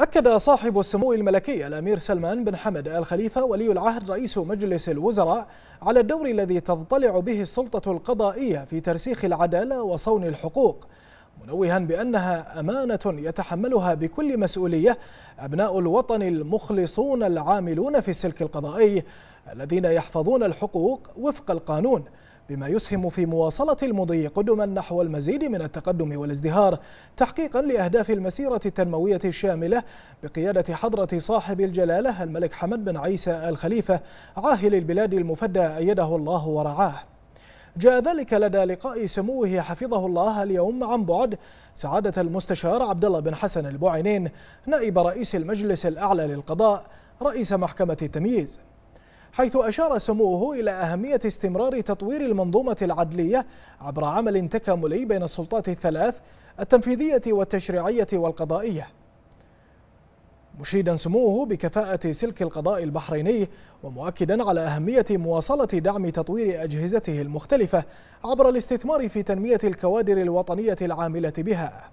أكد صاحب السمو الملكي الأمير سلمان بن حمد الخليفة ولي العهد رئيس مجلس الوزراء على الدور الذي تضطلع به السلطة القضائية في ترسيخ العدالة وصون الحقوق منوها بأنها أمانة يتحملها بكل مسؤولية أبناء الوطن المخلصون العاملون في السلك القضائي الذين يحفظون الحقوق وفق القانون بما يسهم في مواصلة المضي قدما نحو المزيد من التقدم والازدهار تحقيقا لأهداف المسيرة التنموية الشاملة بقيادة حضرة صاحب الجلالة الملك حمد بن عيسى الخليفة عاهل البلاد المفدى أيده الله ورعاه جاء ذلك لدى لقاء سموه حفظه الله اليوم عن بعد سعادة المستشار عبد الله بن حسن البوعينين نائب رئيس المجلس الأعلى للقضاء رئيس محكمة التمييز حيث أشار سموه إلى أهمية استمرار تطوير المنظومة العدلية عبر عمل تكاملي بين السلطات الثلاث التنفيذية والتشريعية والقضائية مشيدا سموه بكفاءة سلك القضاء البحريني ومؤكدا على أهمية مواصلة دعم تطوير أجهزته المختلفة عبر الاستثمار في تنمية الكوادر الوطنية العاملة بها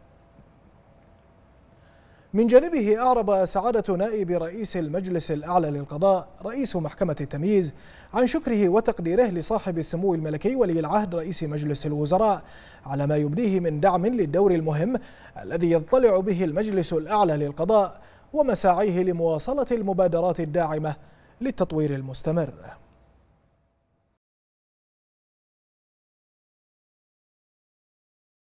من جانبه أعرب سعادة نائب رئيس المجلس الأعلى للقضاء رئيس محكمة التمييز عن شكره وتقديره لصاحب السمو الملكي ولي العهد رئيس مجلس الوزراء على ما يبديه من دعم للدور المهم الذي يضطلع به المجلس الأعلى للقضاء ومساعيه لمواصلة المبادرات الداعمة للتطوير المستمر